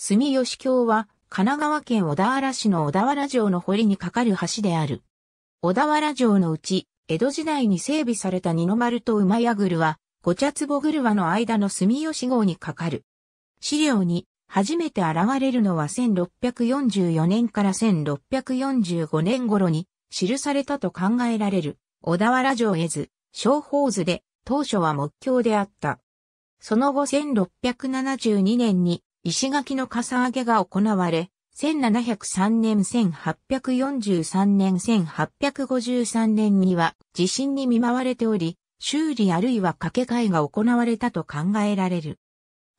住吉橋は、神奈川県小田原市の小田原城の堀に架かる橋である。小田原城のうち、江戸時代に整備された二の丸と馬屋ぐるは、五茶坪ぐるはの間の住吉号に架かる。資料に、初めて現れるのは1644年から1645年頃に記されたと考えられる小田原城絵図、小法図で当初は木橋であった。その後1672年に石垣のかさ上げが行われ、1703年1843年1853年には地震に見舞われており、修理あるいは掛け替えが行われたと考えられる。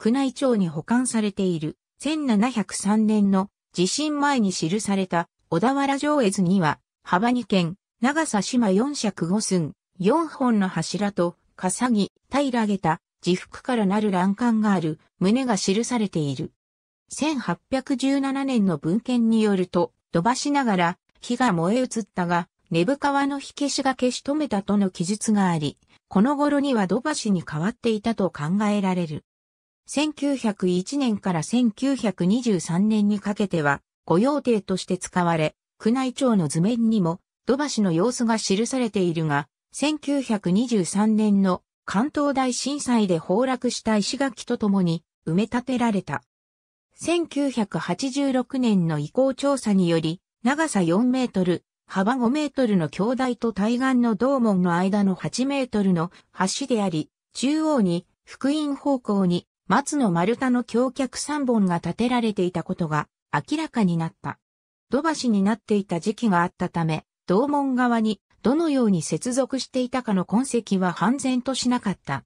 宮内庁に保管されている1703年の地震前に記された小田原上越には、幅2軒、長さ島4尺5寸、4本の柱と、笠木、平げた、自腹からなる欄干がある旨が記されている。1817年の文献によると、飛ばしながら火が燃え移ったが、根部川の火消しが消し止めたとの記述があり、この頃には土橋に変わっていたと考えられる。1901年から1923年にかけては、御用邸として使われ、宮内庁の図面にも、土橋の様子が記されているが、1923年の関東大震災で崩落した石垣とともに埋め立てられた。1986年の移行調査により、長さ4メートル、幅5メートルの橋台と対岸の道門の間の8メートルの橋であり、中央に、福音方向に、松の丸太の橋脚3本が建てられていたことが明らかになった。土橋になっていた時期があったため、道門側にどのように接続していたかの痕跡は判然としなかった。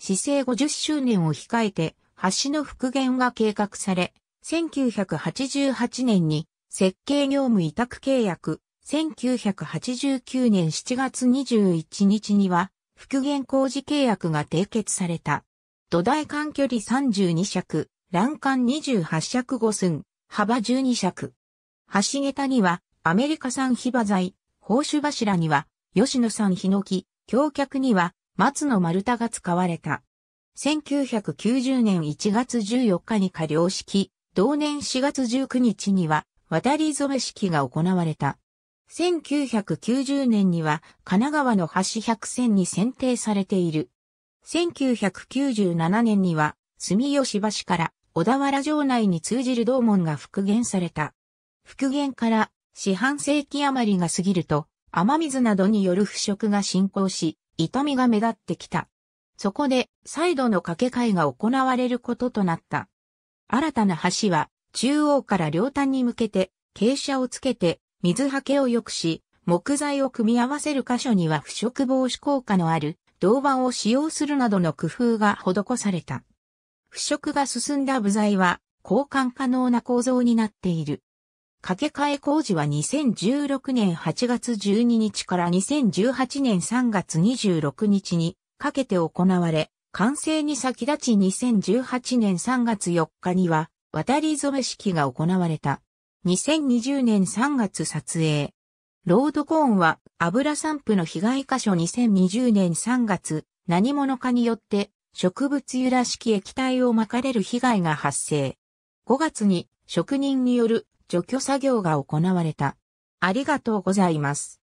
市政50周年を控えて、橋の復元が計画され、1988年に設計業務委託契約、1989年7月21日には復元工事契約が締結された。土台間距離32尺、欄間28尺5寸、幅12尺。橋桁にはアメリカ産ヒバ材、宝珠柱には、吉野山ヒノキ、橋脚には、松の丸太が使われた。1990年1月14日に下領式、同年4月19日には、渡り染め式が行われた。1990年には、神奈川の橋百選に選定されている。1997年には、住吉橋から小田原城内に通じる道門が復元された。復元から四半世紀余りが過ぎると、雨水などによる腐食が進行し、痛みが目立ってきた。そこで、再度の掛け替えが行われることとなった。新たな橋は、中央から両端に向けて、傾斜をつけて、水はけを良くし、木材を組み合わせる箇所には腐食防止効果のある銅板を使用するなどの工夫が施された。腐食が進んだ部材は交換可能な構造になっている。掛け替え工事は2016年8月12日から2018年3月26日にかけて行われ、完成に先立ち2018年3月4日には渡り染め式が行われた。2020年3月撮影。ロードコーンは油散布の被害箇所2020年3月何者かによって植物由らしき液体をまかれる被害が発生。5月に職人による除去作業が行われた。ありがとうございます。